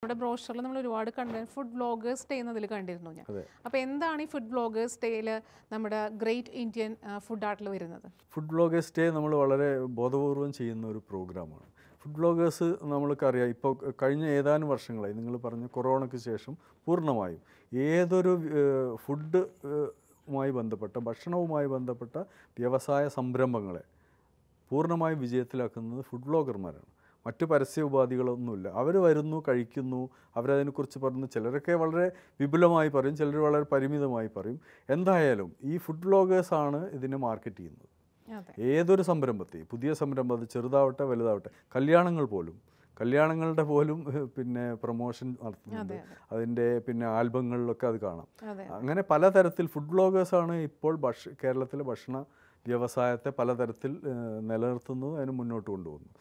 നമ്മുടെ ബ്രോഷറിൽ നമ്മൾ ഒരുപാട് കണ്ടന്റ് ഫുഡ് ബ്ലോഗേഴ്സ് ഡേ എന്നതിൽ കണ്ടിരുന്നു ഞാൻ അപ്പോൾ എന്താണ് ഈ ഫുഡ് ബ്ലോഗേഴ്സ് ഡേയിൽ നമ്മുടെ ഗ്രേറ്റ് ഇന്ത്യൻ ഫുഡ് ആർട്ടിൽ വരുന്നത് ഫുഡ് ബ്ലോഗേഴ്സ് ഡേ നമ്മൾ വളരെ ബോധപൂർവം ചെയ്യുന്ന ഒരു പ്രോഗ്രാമാണ് ഫുഡ് ബ്ലോഗേഴ്സ് നമ്മൾക്കറിയാം ഇപ്പോൾ കഴിഞ്ഞ ഏതാനും വർഷങ്ങളായി നിങ്ങൾ പറഞ്ഞ കൊറോണയ്ക്ക് ശേഷം പൂർണ്ണമായും ഏതൊരു ഫുഡ് മായി ബന്ധപ്പെട്ട ഭക്ഷണവുമായി ബന്ധപ്പെട്ട വ്യവസായ സംരംഭങ്ങളെ പൂർണ്ണമായും വിജയത്തിലാക്കുന്നത് ഫുഡ് ബ്ലോഗർമാരാണ് മറ്റ് പരസ്യ ഉപാധികളൊന്നുമില്ല അവർ വരുന്നു കഴിക്കുന്നു അവരതിനെക്കുറിച്ച് പറഞ്ഞു ചിലരൊക്കെ വളരെ വിപുലമായി പറയും ചിലർ വളരെ പരിമിതമായി പറയും എന്തായാലും ഈ ഫുഡ് ബ്ലോഗേഴ്സാണ് ഇതിനെ മാർക്കറ്റ് ചെയ്യുന്നത് ഏതൊരു സംരംഭത്തെ പുതിയ സംരംഭം അത് ചെറുതാവട്ടെ വലുതാവട്ടെ കല്യാണങ്ങൾ പോലും കല്യാണങ്ങളുടെ പോലും പിന്നെ പ്രൊമോഷൻ നടത്തുന്നുണ്ട് അതിൻ്റെ പിന്നെ ആൽബങ്ങളിലൊക്കെ അത് കാണാം അങ്ങനെ പലതരത്തിൽ ഫുഡ് ബ്ലോഗേഴ്സാണ് ഇപ്പോൾ ഭക്ഷ കേരളത്തിലെ ഭക്ഷണ വ്യവസായത്തെ പലതരത്തിൽ നിലനിർത്തുന്നതും അതിന് മുന്നോട്ട് കൊണ്ടുപോകുന്നു